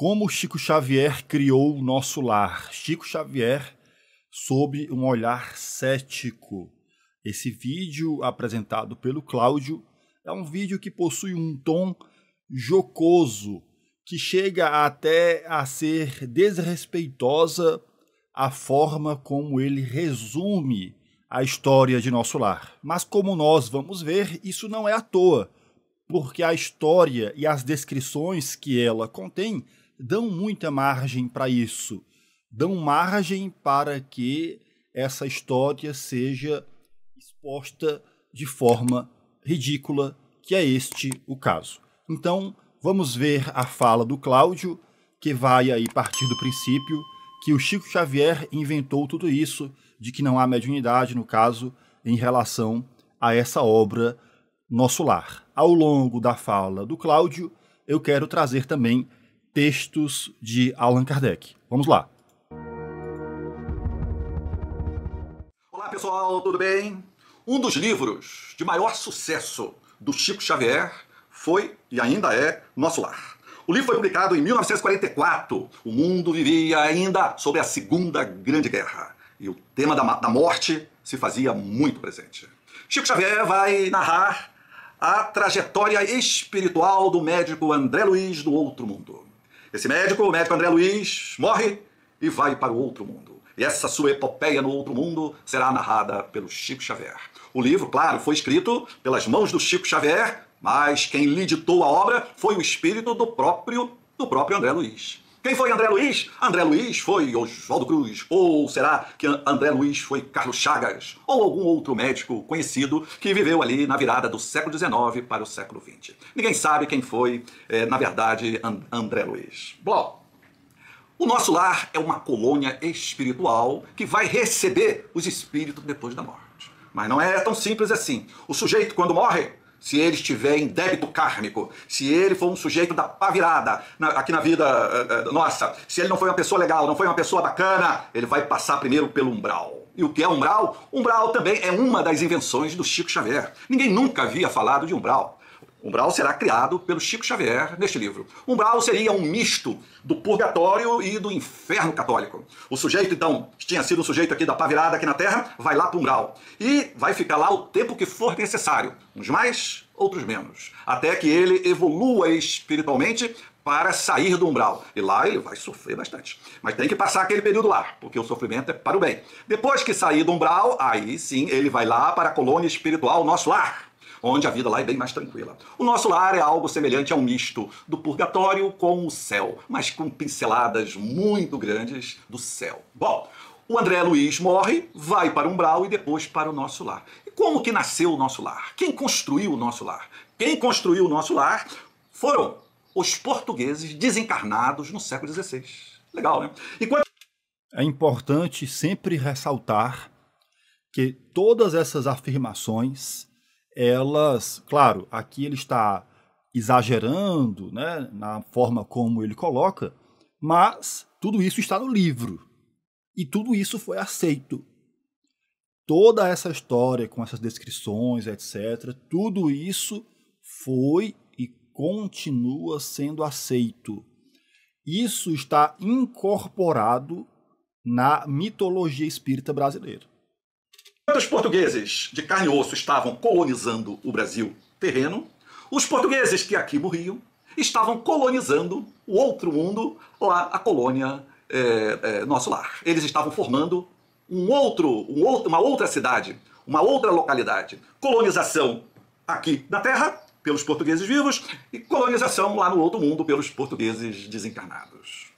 Como Chico Xavier criou o nosso lar. Chico Xavier sob um olhar cético. Esse vídeo apresentado pelo Cláudio é um vídeo que possui um tom jocoso, que chega até a ser desrespeitosa a forma como ele resume a história de nosso lar. Mas como nós vamos ver, isso não é à toa, porque a história e as descrições que ela contém dão muita margem para isso, dão margem para que essa história seja exposta de forma ridícula, que é este o caso. Então, vamos ver a fala do Cláudio, que vai aí partir do princípio que o Chico Xavier inventou tudo isso, de que não há mediunidade, no caso, em relação a essa obra Nosso Lar. Ao longo da fala do Cláudio, eu quero trazer também textos de Allan Kardec. Vamos lá. Olá, pessoal, tudo bem? Um dos livros de maior sucesso do Chico Xavier foi e ainda é Nosso Lar. O livro foi publicado em 1944. O mundo vivia ainda sobre a Segunda Grande Guerra. E o tema da, da morte se fazia muito presente. Chico Xavier vai narrar a trajetória espiritual do médico André Luiz do Outro Mundo. Esse médico, o médico André Luiz, morre e vai para o outro mundo. E essa sua epopeia no outro mundo será narrada pelo Chico Xavier. O livro, claro, foi escrito pelas mãos do Chico Xavier, mas quem lhe ditou a obra foi o espírito do próprio, do próprio André Luiz. Quem foi André Luiz? André Luiz foi Oswaldo Cruz. Ou será que André Luiz foi Carlos Chagas? Ou algum outro médico conhecido que viveu ali na virada do século XIX para o século XX? Ninguém sabe quem foi, é, na verdade, And André Luiz. Bom, o nosso lar é uma colônia espiritual que vai receber os espíritos depois da morte. Mas não é tão simples assim. O sujeito, quando morre, se ele estiver em débito kármico, se ele for um sujeito da pavirada na, aqui na vida uh, uh, nossa, se ele não foi uma pessoa legal, não foi uma pessoa bacana, ele vai passar primeiro pelo umbral. E o que é umbral? Umbral também é uma das invenções do Chico Xavier. Ninguém nunca havia falado de umbral. Umbral será criado pelo Chico Xavier neste livro. Umbral seria um misto do purgatório e do inferno católico. O sujeito, então, tinha sido um sujeito aqui da pavirada aqui na Terra, vai lá para Umbral. E vai ficar lá o tempo que for necessário. Uns mais, outros menos. Até que ele evolua espiritualmente para sair do umbral. E lá ele vai sofrer bastante. Mas tem que passar aquele período lá, porque o sofrimento é para o bem. Depois que sair do umbral, aí sim ele vai lá para a colônia espiritual, nosso lar onde a vida lá é bem mais tranquila. O nosso lar é algo semelhante a um misto do purgatório com o céu, mas com pinceladas muito grandes do céu. Bom, o André Luiz morre, vai para o Umbral e depois para o nosso lar. E como que nasceu o nosso lar? Quem construiu o nosso lar? Quem construiu o nosso lar foram os portugueses desencarnados no século XVI. Legal, né? Enquanto... É importante sempre ressaltar que todas essas afirmações elas, claro, aqui ele está exagerando né, na forma como ele coloca, mas tudo isso está no livro. E tudo isso foi aceito. Toda essa história com essas descrições, etc., tudo isso foi e continua sendo aceito. Isso está incorporado na mitologia espírita brasileira os portugueses de carne e osso estavam colonizando o Brasil terreno, os portugueses que aqui morriam estavam colonizando o outro mundo, lá a colônia é, é, nosso lar. Eles estavam formando um outro, um outro, uma outra cidade, uma outra localidade. Colonização aqui na Terra, pelos portugueses vivos, e colonização lá no outro mundo, pelos portugueses desencarnados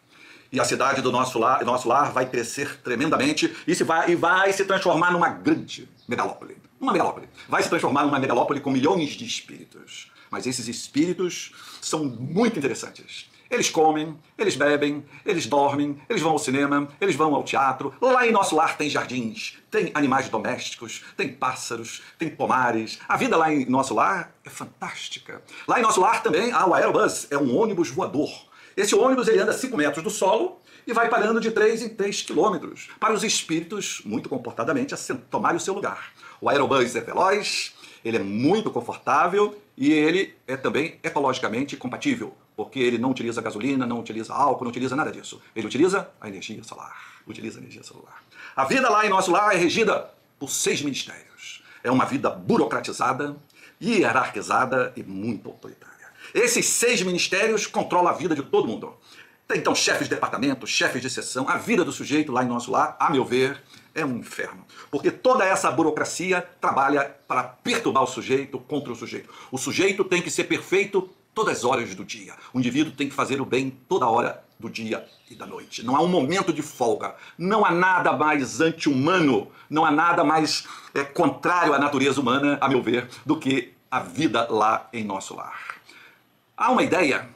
e a cidade do nosso lar, nosso lar vai crescer tremendamente e, se vai, e vai se transformar numa grande megalópole. Uma megalópole. Vai se transformar numa megalópole com milhões de espíritos. Mas esses espíritos são muito interessantes. Eles comem, eles bebem, eles dormem, eles vão ao cinema, eles vão ao teatro. Lá em nosso lar tem jardins, tem animais domésticos, tem pássaros, tem pomares. A vida lá em nosso lar é fantástica. Lá em nosso lar também há o Aerobus, é um ônibus voador esse ônibus ele anda 5 metros do solo e vai parando de 3 em 3 quilômetros, para os espíritos, muito comportadamente, tomarem o seu lugar. O aerobus é veloz, ele é muito confortável e ele é também ecologicamente compatível, porque ele não utiliza gasolina, não utiliza álcool, não utiliza nada disso. Ele utiliza a energia solar, utiliza a energia solar. A vida lá em nosso lar é regida por seis ministérios. É uma vida burocratizada, hierarquizada e muito autoritária. Esses seis ministérios controlam a vida de todo mundo. Tem então chefes de departamento, chefes de seção, a vida do sujeito lá em nosso lar, a meu ver, é um inferno. Porque toda essa burocracia trabalha para perturbar o sujeito contra o sujeito. O sujeito tem que ser perfeito todas as horas do dia. O indivíduo tem que fazer o bem toda hora do dia e da noite. Não há um momento de folga. Não há nada mais anti-humano, não há nada mais é, contrário à natureza humana, a meu ver, do que a vida lá em nosso lar. Há uma ideia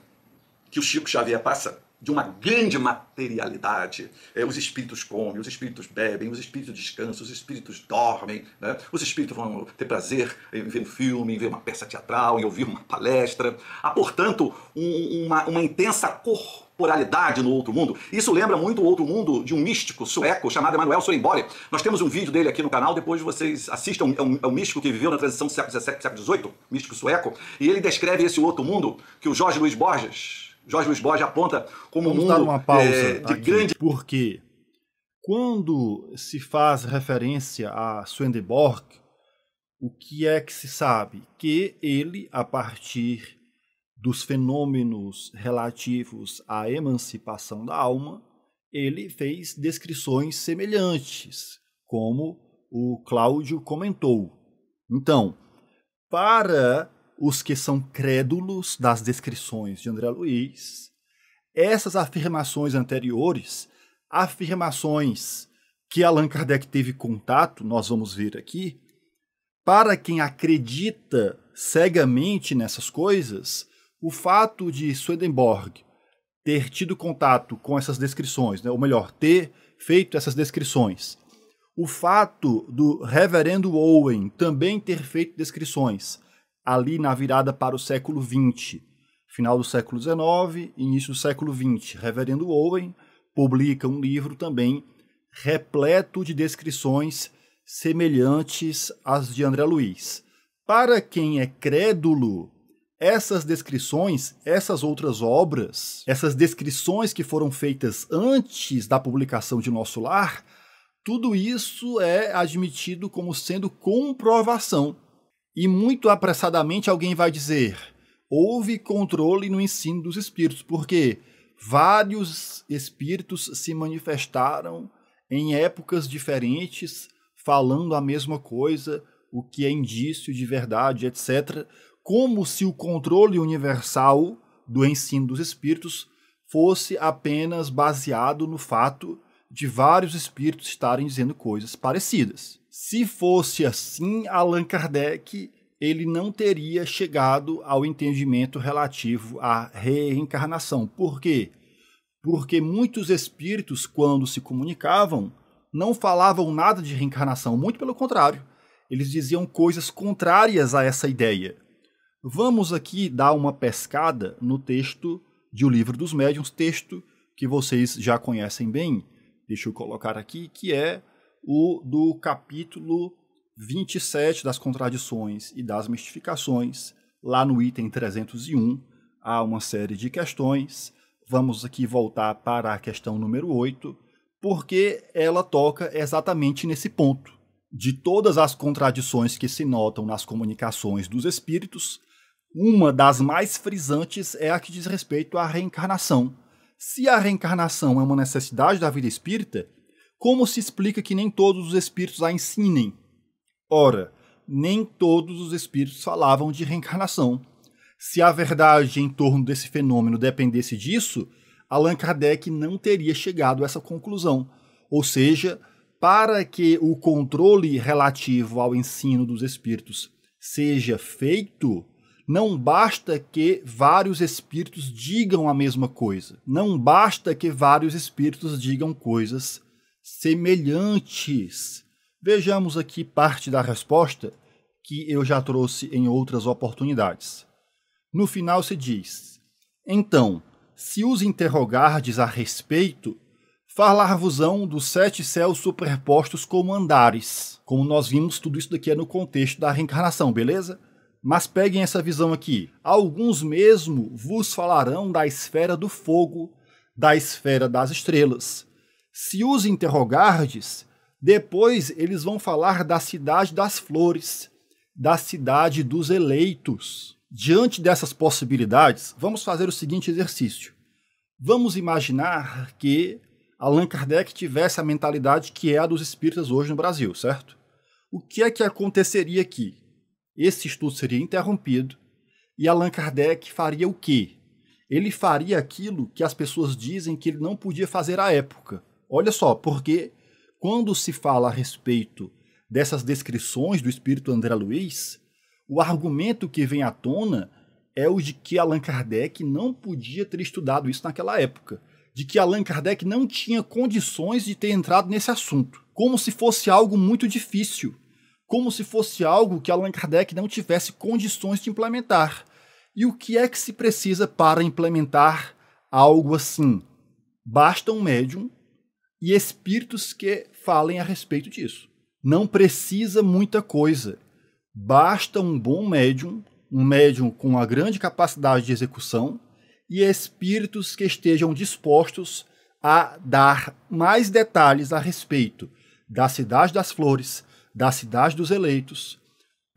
que o Chico Xavier passa de uma grande materialidade. É, os espíritos comem, os espíritos bebem, os espíritos descansam, os espíritos dormem, né? os espíritos vão ter prazer em ver um filme, em ver uma peça teatral, em ouvir uma palestra. Há, portanto, um, uma, uma intensa cor oralidade no outro mundo. Isso lembra muito o outro mundo de um místico sueco chamado Emanuel Swedenborg Nós temos um vídeo dele aqui no canal, depois vocês assistam ao é um, é um místico que viveu na transição do século XVII, século XVIII, místico sueco, e ele descreve esse outro mundo que o Jorge Luiz Borges, Jorge Luiz Borges aponta como Vamos um mundo uma pausa é, de aqui, grande... Porque quando se faz referência a Swedenborg, o que é que se sabe? Que ele, a partir dos fenômenos relativos à emancipação da alma, ele fez descrições semelhantes, como o Cláudio comentou. Então, para os que são crédulos das descrições de André Luiz, essas afirmações anteriores, afirmações que Allan Kardec teve contato, nós vamos ver aqui, para quem acredita cegamente nessas coisas, o fato de Swedenborg ter tido contato com essas descrições, né, ou melhor, ter feito essas descrições, o fato do reverendo Owen também ter feito descrições ali na virada para o século XX, final do século XIX, início do século XX, reverendo Owen publica um livro também repleto de descrições semelhantes às de André Luiz. Para quem é crédulo essas descrições, essas outras obras, essas descrições que foram feitas antes da publicação de Nosso Lar, tudo isso é admitido como sendo comprovação. E muito apressadamente alguém vai dizer: houve controle no ensino dos espíritos, porque vários espíritos se manifestaram em épocas diferentes, falando a mesma coisa, o que é indício de verdade, etc como se o controle universal do ensino dos espíritos fosse apenas baseado no fato de vários espíritos estarem dizendo coisas parecidas. Se fosse assim, Allan Kardec ele não teria chegado ao entendimento relativo à reencarnação. Por quê? Porque muitos espíritos, quando se comunicavam, não falavam nada de reencarnação, muito pelo contrário. Eles diziam coisas contrárias a essa ideia. Vamos aqui dar uma pescada no texto de O Livro dos Médiuns, texto que vocês já conhecem bem, deixa eu colocar aqui, que é o do capítulo 27 das contradições e das mistificações, lá no item 301, há uma série de questões. Vamos aqui voltar para a questão número 8, porque ela toca exatamente nesse ponto. De todas as contradições que se notam nas comunicações dos espíritos, uma das mais frisantes é a que diz respeito à reencarnação. Se a reencarnação é uma necessidade da vida espírita, como se explica que nem todos os espíritos a ensinem? Ora, nem todos os espíritos falavam de reencarnação. Se a verdade em torno desse fenômeno dependesse disso, Allan Kardec não teria chegado a essa conclusão. Ou seja, para que o controle relativo ao ensino dos espíritos seja feito, não basta que vários espíritos digam a mesma coisa. Não basta que vários espíritos digam coisas semelhantes. Vejamos aqui parte da resposta que eu já trouxe em outras oportunidades. No final se diz: Então, se os interrogardes a respeito, falar-vos-ão dos sete céus superpostos como andares. Como nós vimos, tudo isso daqui é no contexto da reencarnação, beleza? Mas peguem essa visão aqui. Alguns mesmo vos falarão da esfera do fogo, da esfera das estrelas. Se os interrogardes, depois eles vão falar da cidade das flores, da cidade dos eleitos. Diante dessas possibilidades, vamos fazer o seguinte exercício. Vamos imaginar que Allan Kardec tivesse a mentalidade que é a dos espíritas hoje no Brasil, certo? O que é que aconteceria aqui? esse estudo seria interrompido e Allan Kardec faria o quê? Ele faria aquilo que as pessoas dizem que ele não podia fazer à época. Olha só, porque quando se fala a respeito dessas descrições do espírito André Luiz, o argumento que vem à tona é o de que Allan Kardec não podia ter estudado isso naquela época, de que Allan Kardec não tinha condições de ter entrado nesse assunto, como se fosse algo muito difícil como se fosse algo que Allan Kardec não tivesse condições de implementar. E o que é que se precisa para implementar algo assim? Basta um médium e espíritos que falem a respeito disso. Não precisa muita coisa. Basta um bom médium, um médium com uma grande capacidade de execução e espíritos que estejam dispostos a dar mais detalhes a respeito da Cidade das Flores, da Cidade dos Eleitos.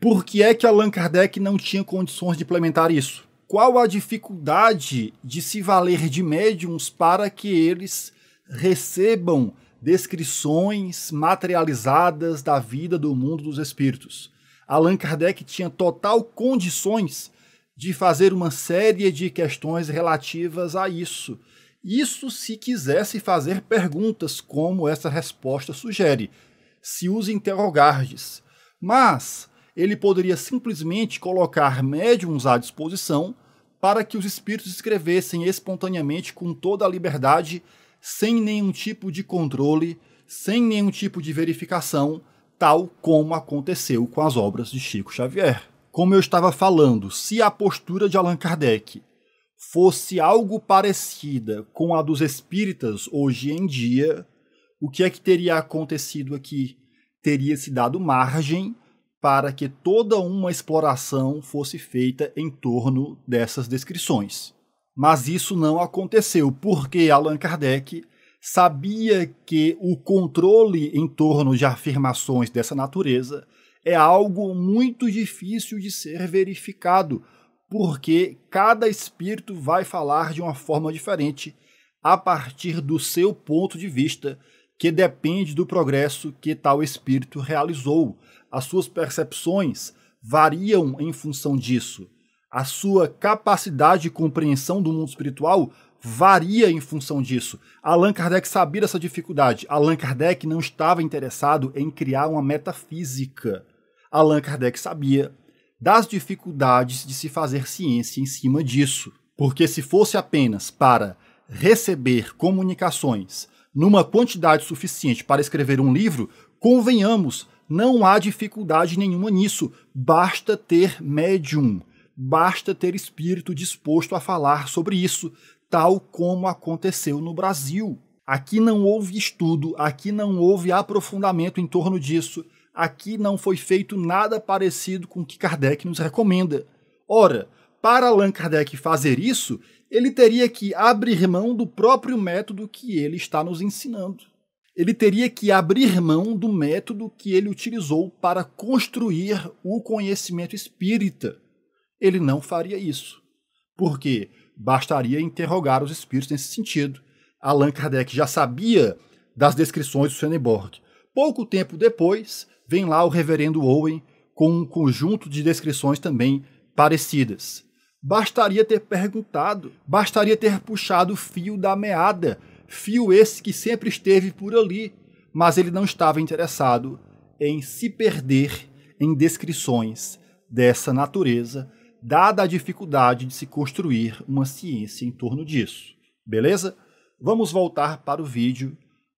Por que é que Allan Kardec não tinha condições de implementar isso? Qual a dificuldade de se valer de médiums para que eles recebam descrições materializadas da vida do mundo dos espíritos? Allan Kardec tinha total condições de fazer uma série de questões relativas a isso. Isso se quisesse fazer perguntas, como essa resposta sugere se os interrogardes, mas ele poderia simplesmente colocar médiums à disposição para que os espíritos escrevessem espontaneamente com toda a liberdade, sem nenhum tipo de controle, sem nenhum tipo de verificação, tal como aconteceu com as obras de Chico Xavier. Como eu estava falando, se a postura de Allan Kardec fosse algo parecida com a dos espíritas hoje em dia, o que é que teria acontecido aqui? Teria se dado margem para que toda uma exploração fosse feita em torno dessas descrições. Mas isso não aconteceu, porque Allan Kardec sabia que o controle em torno de afirmações dessa natureza é algo muito difícil de ser verificado, porque cada espírito vai falar de uma forma diferente a partir do seu ponto de vista que depende do progresso que tal espírito realizou. As suas percepções variam em função disso. A sua capacidade de compreensão do mundo espiritual varia em função disso. Allan Kardec sabia dessa dificuldade. Allan Kardec não estava interessado em criar uma metafísica. Allan Kardec sabia das dificuldades de se fazer ciência em cima disso. Porque se fosse apenas para receber comunicações numa quantidade suficiente para escrever um livro, convenhamos, não há dificuldade nenhuma nisso. Basta ter médium, basta ter espírito disposto a falar sobre isso, tal como aconteceu no Brasil. Aqui não houve estudo, aqui não houve aprofundamento em torno disso, aqui não foi feito nada parecido com o que Kardec nos recomenda. Ora, para Allan Kardec fazer isso, ele teria que abrir mão do próprio método que ele está nos ensinando. Ele teria que abrir mão do método que ele utilizou para construir o conhecimento espírita. Ele não faria isso, porque bastaria interrogar os espíritos nesse sentido. Allan Kardec já sabia das descrições do Swedenborg. Pouco tempo depois, vem lá o reverendo Owen com um conjunto de descrições também parecidas. Bastaria ter perguntado, bastaria ter puxado o fio da meada, fio esse que sempre esteve por ali, mas ele não estava interessado em se perder em descrições dessa natureza, dada a dificuldade de se construir uma ciência em torno disso. Beleza? Vamos voltar para o vídeo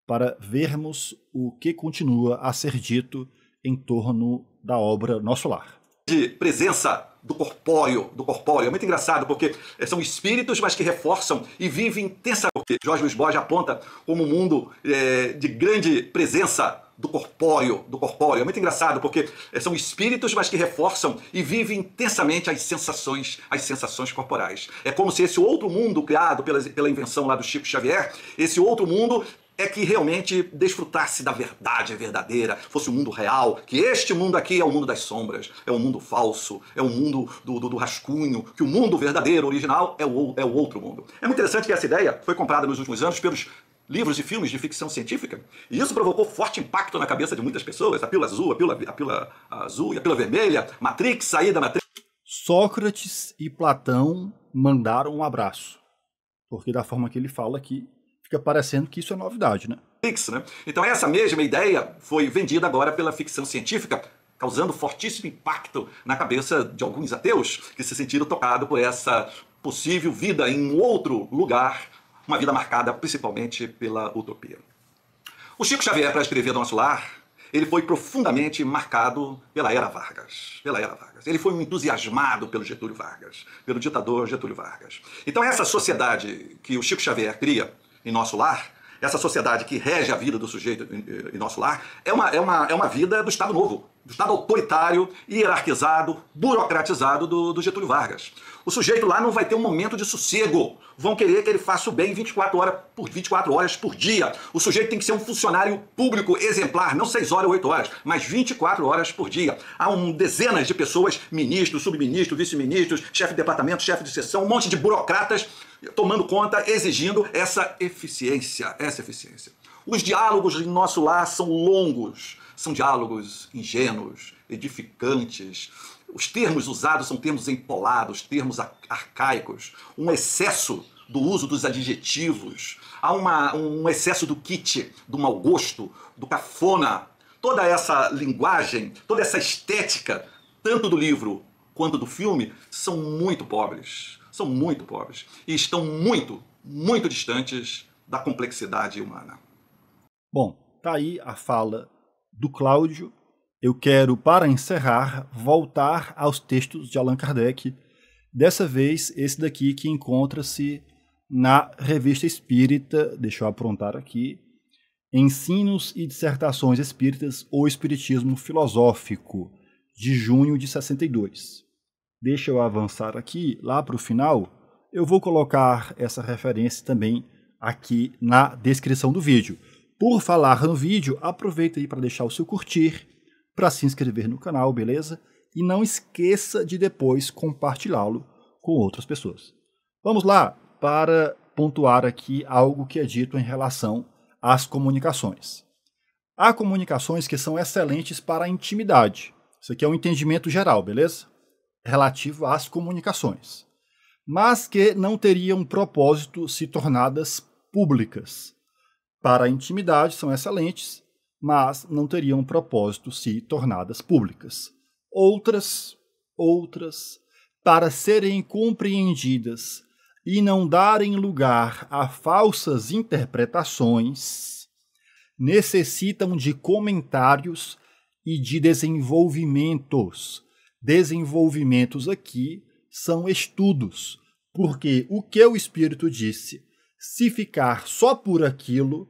para vermos o que continua a ser dito em torno da obra Nosso Lar. De presença do corpóreo, do corpóreo. É muito engraçado, porque eh, são espíritos, mas que reforçam e vivem intensamente. Jorge Luiz Borges aponta como um mundo é, de grande presença do corpóreo, do corpóreo. É muito engraçado, porque eh, são espíritos, mas que reforçam e vivem intensamente as sensações, as sensações corporais. É como se esse outro mundo criado pela, pela invenção lá do Chico Xavier, esse outro mundo é que realmente desfrutasse da verdade verdadeira, fosse o mundo real, que este mundo aqui é o mundo das sombras, é o mundo falso, é o mundo do, do, do rascunho, que o mundo verdadeiro, original, é o, é o outro mundo. É muito interessante que essa ideia foi comprada nos últimos anos pelos livros e filmes de ficção científica, e isso provocou forte impacto na cabeça de muitas pessoas, a pílula azul, a pílula, a pílula azul e a pílula vermelha, Matrix, saída Matrix. Sócrates e Platão mandaram um abraço, porque da forma que ele fala aqui, fica parecendo que isso é novidade, né? Fixo, né? Então essa mesma ideia foi vendida agora pela ficção científica, causando fortíssimo impacto na cabeça de alguns ateus que se sentiram tocados por essa possível vida em outro lugar, uma vida marcada principalmente pela utopia. O Chico Xavier, para escrever Nosso Lar, ele foi profundamente marcado pela era Vargas, pela era Vargas. Ele foi um entusiasmado pelo Getúlio Vargas, pelo ditador Getúlio Vargas. Então essa sociedade que o Chico Xavier cria em nosso lar, essa sociedade que rege a vida do sujeito em, nosso lar, é uma, é, uma, é uma vida do Estado Novo, do Estado autoritário, hierarquizado, burocratizado do, do Getúlio Vargas. O sujeito lá não vai ter um momento de sossego. Vão querer que ele faça o bem 24 horas por 24 horas por dia. O sujeito tem que ser um funcionário público exemplar, não 6 horas ou 8 horas, mas 24 horas por dia. Há um dezenas de pessoas, ministros, subministros, vice-ministros, chefe de departamento, chefe de seção, um monte de burocratas tomando conta, exigindo essa eficiência, essa eficiência. Os diálogos em nosso lar são longos, são diálogos ingênuos, edificantes. Os termos usados são termos empolados, termos arcaicos, um excesso do uso dos adjetivos, há uma, um excesso do kit, do mau gosto, do cafona. Toda essa linguagem, toda essa estética, tanto do livro quanto do filme, são muito pobres são muito pobres e estão muito, muito distantes da complexidade humana. Bom, tá aí a fala do Cláudio. Eu quero, para encerrar, voltar aos textos de Allan Kardec. Dessa vez, esse daqui que encontra-se na Revista Espírita, deixa eu aprontar aqui, Ensinos e Dissertações Espíritas ou Espiritismo Filosófico, de junho de 62. Deixa eu avançar aqui, lá para o final, eu vou colocar essa referência também aqui na descrição do vídeo. Por falar no vídeo, aproveita aí para deixar o seu curtir, para se inscrever no canal, beleza? E não esqueça de depois compartilhá-lo com outras pessoas. Vamos lá para pontuar aqui algo que é dito em relação às comunicações. Há comunicações que são excelentes para a intimidade. Isso aqui é um entendimento geral, beleza? relativo às comunicações, mas que não teriam propósito se tornadas públicas. Para a intimidade são excelentes, mas não teriam propósito se tornadas públicas. Outras, outras, para serem compreendidas e não darem lugar a falsas interpretações, necessitam de comentários e de desenvolvimentos Desenvolvimentos aqui são estudos, porque o que o espírito disse, se ficar só por aquilo,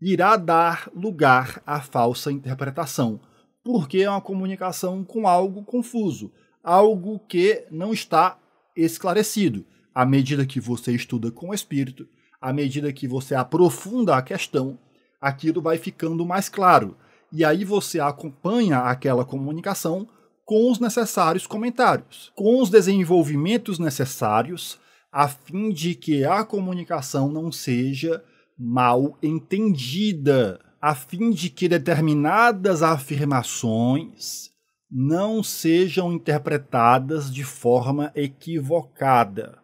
irá dar lugar à falsa interpretação, porque é uma comunicação com algo confuso, algo que não está esclarecido. À medida que você estuda com o espírito, à medida que você aprofunda a questão, aquilo vai ficando mais claro. E aí você acompanha aquela comunicação com os necessários comentários, com os desenvolvimentos necessários, a fim de que a comunicação não seja mal entendida, a fim de que determinadas afirmações não sejam interpretadas de forma equivocada.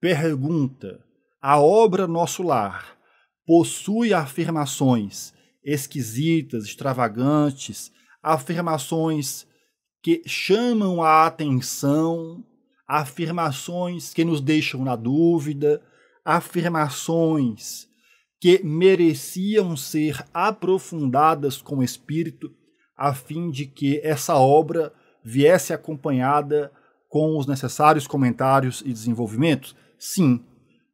Pergunta: a obra Nosso Lar possui afirmações esquisitas, extravagantes, afirmações que chamam a atenção, afirmações que nos deixam na dúvida, afirmações que mereciam ser aprofundadas com o espírito, a fim de que essa obra viesse acompanhada com os necessários comentários e desenvolvimentos? Sim,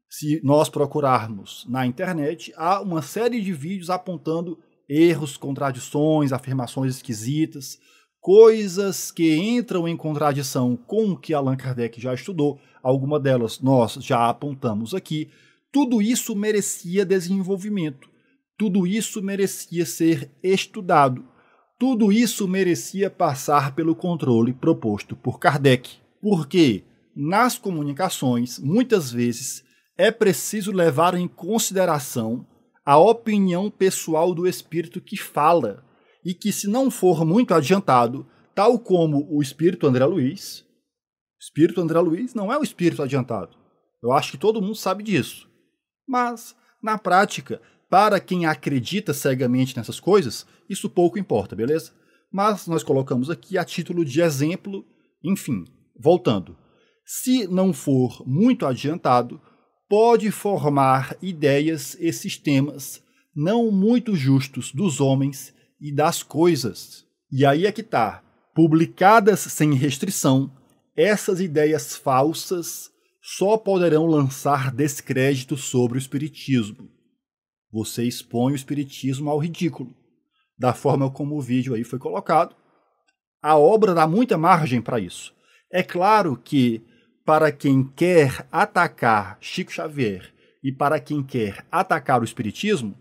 se nós procurarmos na internet, há uma série de vídeos apontando erros, contradições, afirmações esquisitas, coisas que entram em contradição com o que Allan Kardec já estudou, alguma delas nós já apontamos aqui, tudo isso merecia desenvolvimento, tudo isso merecia ser estudado, tudo isso merecia passar pelo controle proposto por Kardec. Porque nas comunicações, muitas vezes, é preciso levar em consideração a opinião pessoal do espírito que fala e que, se não for muito adiantado, tal como o espírito André Luiz, o espírito André Luiz não é o espírito adiantado. Eu acho que todo mundo sabe disso. Mas, na prática, para quem acredita cegamente nessas coisas, isso pouco importa, beleza? Mas nós colocamos aqui a título de exemplo, enfim, voltando. Se não for muito adiantado, pode formar ideias e sistemas não muito justos dos homens e das coisas. E aí é que tá. Publicadas sem restrição, essas ideias falsas só poderão lançar descrédito sobre o espiritismo. Você expõe o espiritismo ao ridículo. Da forma como o vídeo aí foi colocado, a obra dá muita margem para isso. É claro que para quem quer atacar Chico Xavier e para quem quer atacar o espiritismo,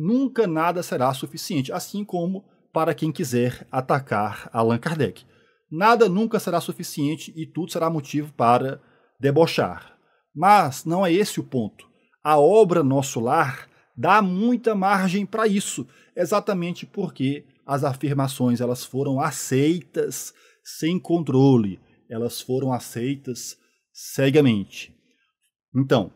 nunca nada será suficiente, assim como para quem quiser atacar Allan Kardec. Nada nunca será suficiente e tudo será motivo para debochar. Mas não é esse o ponto. A obra Nosso Lar dá muita margem para isso, exatamente porque as afirmações elas foram aceitas sem controle, elas foram aceitas cegamente. Então,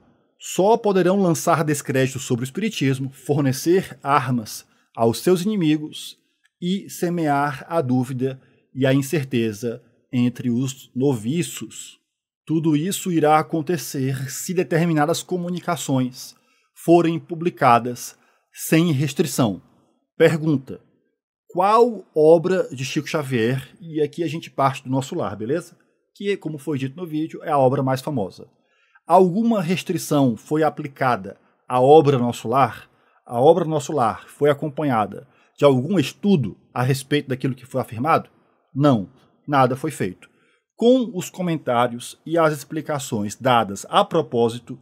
só poderão lançar descrédito sobre o Espiritismo, fornecer armas aos seus inimigos e semear a dúvida e a incerteza entre os noviços. Tudo isso irá acontecer se determinadas comunicações forem publicadas sem restrição. Pergunta: qual obra de Chico Xavier? E aqui a gente parte do nosso lar, beleza? Que, como foi dito no vídeo, é a obra mais famosa alguma restrição foi aplicada à obra Nosso Lar, a obra Nosso Lar foi acompanhada de algum estudo a respeito daquilo que foi afirmado? Não, nada foi feito. Com os comentários e as explicações dadas a propósito,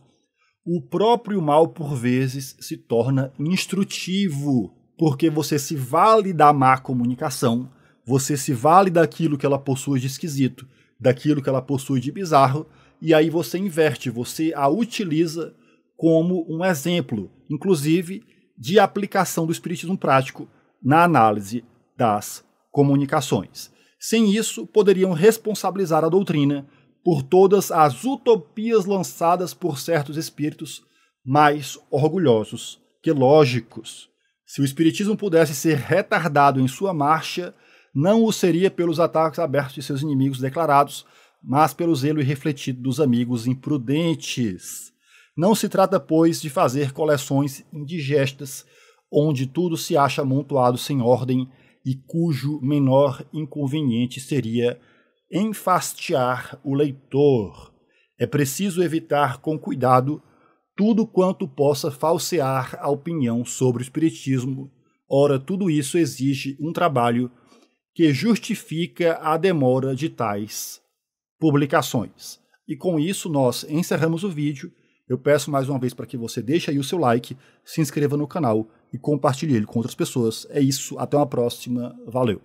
o próprio mal por vezes se torna instrutivo, porque você se vale da má comunicação, você se vale daquilo que ela possui de esquisito, daquilo que ela possui de bizarro, e aí você inverte, você a utiliza como um exemplo, inclusive, de aplicação do espiritismo prático na análise das comunicações. Sem isso, poderiam responsabilizar a doutrina por todas as utopias lançadas por certos espíritos mais orgulhosos que lógicos. Se o espiritismo pudesse ser retardado em sua marcha, não o seria pelos ataques abertos de seus inimigos declarados, mas pelo zelo irrefletido dos amigos imprudentes. Não se trata, pois, de fazer coleções indigestas, onde tudo se acha amontoado sem ordem e cujo menor inconveniente seria enfastiar o leitor. É preciso evitar com cuidado tudo quanto possa falsear a opinião sobre o Espiritismo. Ora, tudo isso exige um trabalho que justifica a demora de tais publicações. E com isso nós encerramos o vídeo. Eu peço mais uma vez para que você deixe aí o seu like, se inscreva no canal e compartilhe ele com outras pessoas. É isso, até uma próxima, valeu!